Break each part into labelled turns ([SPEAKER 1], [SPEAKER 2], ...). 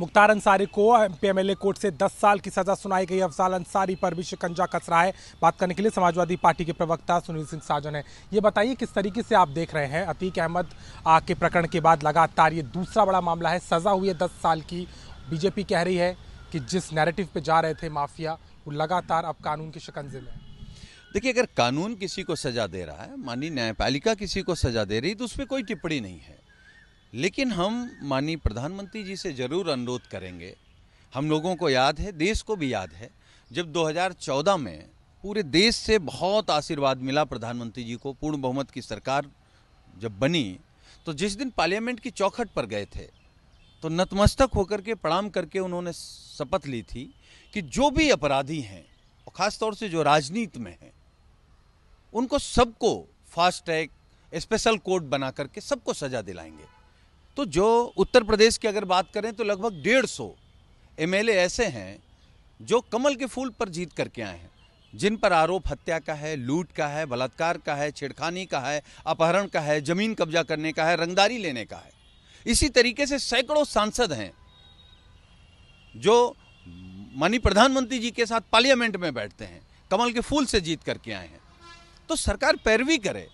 [SPEAKER 1] मुख्तार अंसारी को MP MLA court से 10 साल की सजा सुनाई गई अफजाल अंसारी पर भी शिकंजा कस रहा है बात करने के लिए समाजवादी पार्टी के प्रवक्ता सुनील सिंह साजन है ये बताइए किस तरीके से आप देख रहे हैं अतीक अहमद के प्रकरण के बाद लगातार ये दूसरा बड़ा मामला है सजा हुई है दस साल की बीजेपी कह रही है कि जिस नैरेटिव पे जा रहे थे माफिया वो लगातार अब कानून के शिकंजे में
[SPEAKER 2] देखिए अगर कानून किसी को सजा दे रहा है माननीय न्यायपालिका किसी को सजा दे रही है तो उस पर कोई टिप्पणी नहीं है लेकिन हम माननीय प्रधानमंत्री जी से ज़रूर अनुरोध करेंगे हम लोगों को याद है देश को भी याद है जब 2014 में पूरे देश से बहुत आशीर्वाद मिला प्रधानमंत्री जी को पूर्ण बहुमत की सरकार जब बनी तो जिस दिन पार्लियामेंट की चौखट पर गए थे तो नतमस्तक होकर के प्रणाम करके उन्होंने शपथ ली थी कि जो भी अपराधी हैं और ख़ासतौर से जो राजनीति में हैं उनको सबको फास्ट ट्रैक स्पेशल कोर्ट बना करके सबको सज़ा दिलाएंगे तो जो उत्तर प्रदेश की अगर बात करें तो लगभग डेढ़ सौ एम ऐसे हैं जो कमल के फूल पर जीत करके आए हैं जिन पर आरोप हत्या का है लूट का है बलात्कार का है छेड़खानी का है अपहरण का है जमीन कब्जा करने का है रंगदारी लेने का है इसी तरीके से सैकड़ों सांसद हैं जो माननीय प्रधानमंत्री जी के साथ पार्लियामेंट में बैठते हैं कमल के फूल से जीत करके आए हैं तो सरकार पैरवी करे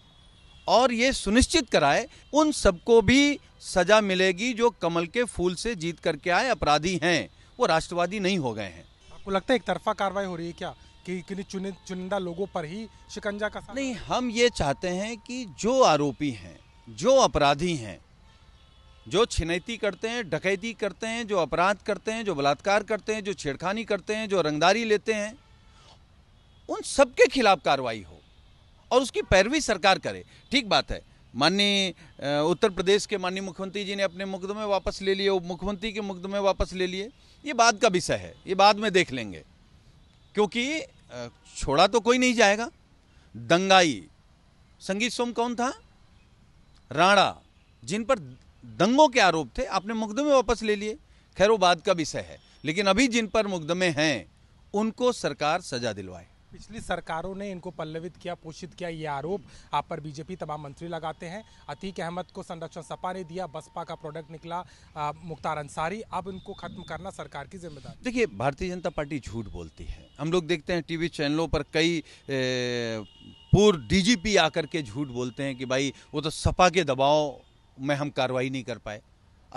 [SPEAKER 2] और ये सुनिश्चित कराए उन सबको भी सजा मिलेगी जो कमल के फूल से जीत करके आए अपराधी हैं वो राष्ट्रवादी नहीं हो गए हैं आपको लगता है एक तरफा कार्रवाई हो रही है क्या कि किन्हीं चुनिंदा चुनिंदा लोगों पर ही शिकंजा का नहीं हम ये चाहते हैं कि जो आरोपी हैं जो अपराधी हैं जो छिनैती करते हैं डकैती करते हैं जो अपराध करते हैं जो बलात्कार करते हैं जो छेड़खानी करते हैं जो रंगदारी लेते हैं उन सबके खिलाफ कार्रवाई हो और उसकी पैरवी सरकार करे ठीक बात है माननीय उत्तर प्रदेश के माननीय मुख्यमंत्री जी ने अपने मुकदमे वापस ले लिए मुख्यमंत्री के मुकदमे वापस ले लिए ये बाद का विषय है ये बाद में देख लेंगे क्योंकि छोड़ा तो कोई नहीं जाएगा दंगाई संगीत सोम कौन था राणा जिन पर दंगों के आरोप थे आपने मुकदमे वापस ले लिए खैर वो बाद का विषय है लेकिन अभी जिन पर मुकदमे हैं उनको सरकार सजा दिलवाए
[SPEAKER 1] पिछली सरकारों ने इनको पल्लवित किया पोषित किया ये आरोप आप पर बीजेपी तमाम मंत्री लगाते हैं अतीक अहमद को संरक्षण सपा ने दिया बसपा का प्रोडक्ट निकला मुख्तार अंसारी अब इनको खत्म करना सरकार की जिम्मेदारी
[SPEAKER 2] देखिए भारतीय जनता पार्टी झूठ बोलती है हम लोग देखते हैं टीवी चैनलों पर कई पूर्व डीजीपी आकर के झूठ बोलते हैं कि भाई वो तो सपा के दबाव में हम कार्रवाई नहीं कर पाए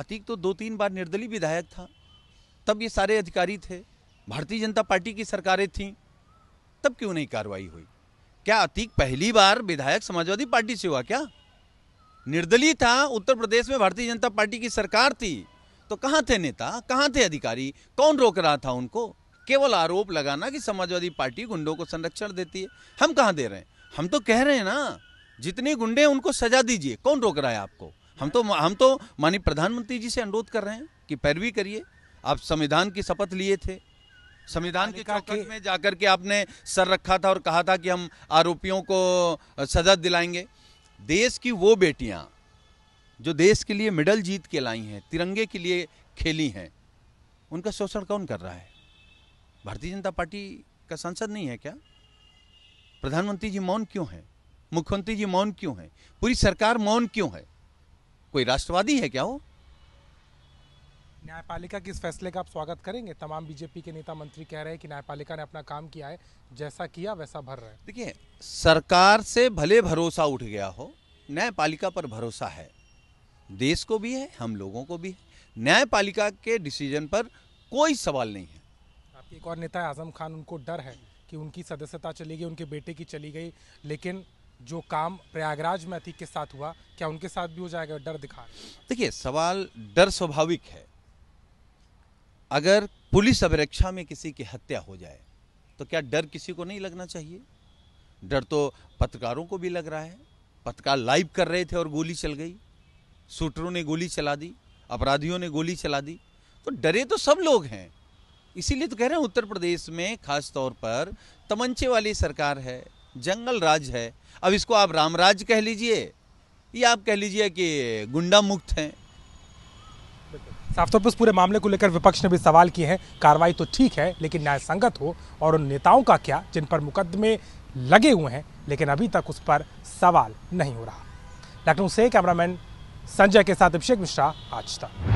[SPEAKER 2] अतीक तो दो तीन बार निर्दलीय विधायक था तब ये सारे अधिकारी थे भारतीय जनता पार्टी की सरकारें थीं तब क्यों नहीं कार्रवाई हुई क्या अतीक पहली बार विधायक समाजवादी पार्टी से हुआ क्या निर्दलीय था उत्तर प्रदेश में भारतीय जनता पार्टी की सरकार थी तो कहाँ थे नेता कहाँ थे अधिकारी कौन रोक रहा था उनको केवल आरोप लगाना कि समाजवादी पार्टी गुंडों को संरक्षण देती है हम कहाँ दे रहे हैं हम तो कह रहे हैं ना जितने गुंडे उनको सजा दीजिए कौन रोक रहा है आपको हम तो हम तो माननीय प्रधानमंत्री जी से अनुरोध कर रहे हैं कि पैरवी करिए आप संविधान की शपथ लिए थे संविधान के चौखट में जाकर के आपने सर रखा था और कहा था कि हम आरोपियों को सजा दिलाएंगे देश की वो बेटियां जो देश के लिए मेडल जीत के लाई हैं तिरंगे के लिए खेली हैं उनका शोषण कौन कर रहा है भारतीय जनता पार्टी का सांसद नहीं है क्या प्रधानमंत्री जी मौन क्यों है मुख्यमंत्री जी मौन क्यों है पूरी सरकार मौन क्यों है कोई राष्ट्रवादी है क्या वो न्यायपालिका
[SPEAKER 1] के इस फैसले का आप स्वागत करेंगे तमाम बीजेपी के नेता मंत्री कह रहे हैं कि न्यायपालिका ने अपना काम किया है जैसा किया वैसा भर रहे है
[SPEAKER 2] देखिए सरकार से भले भरोसा उठ गया हो न्यायपालिका पर भरोसा है देश को भी है हम लोगों को भी है न्यायपालिका के डिसीजन पर कोई सवाल नहीं है
[SPEAKER 1] आपके एक और नेता है आजम खान उनको डर है कि उनकी सदस्यता चली गई उनके बेटे की चली गई लेकिन जो काम प्रयागराज में अतीक के साथ हुआ क्या उनके साथ भी हो जाएगा डर दिखा
[SPEAKER 2] देखिए सवाल डर स्वाभाविक है अगर पुलिस अभिरक्षा में किसी की हत्या हो जाए तो क्या डर किसी को नहीं लगना चाहिए डर तो पत्रकारों को भी लग रहा है पत्रकार लाइव कर रहे थे और गोली चल गई शूटरों ने गोली चला दी अपराधियों ने गोली चला दी तो डरे तो सब लोग हैं इसीलिए तो कह रहे हैं उत्तर प्रदेश में खास तौर पर तमंचे वाली सरकार है जंगल राज है अब इसको आप रामराज कह लीजिए या आप कह लीजिए कि गुंडा मुक्त हैं साफ तौर पर उस पूरे मामले
[SPEAKER 1] को लेकर विपक्ष ने भी सवाल किए हैं कार्रवाई तो ठीक है लेकिन न्याय संगत हो और उन नेताओं का क्या जिन पर मुकदमे लगे हुए हैं लेकिन अभी तक उस पर सवाल नहीं हो रहा लखनऊ से कैमरामैन संजय के साथ अभिषेक मिश्रा आज तक